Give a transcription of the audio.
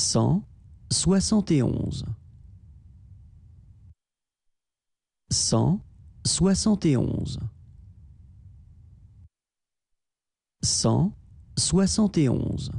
cent soixante et onze. Cent soixante et onze. Cent soixante et onze.